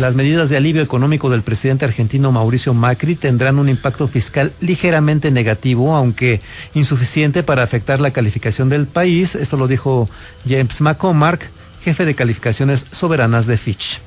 Las medidas de alivio económico del presidente argentino Mauricio Macri tendrán un impacto fiscal ligeramente negativo, aunque insuficiente para afectar la calificación del país. Esto lo dijo James McCormack, jefe de calificaciones soberanas de Fitch.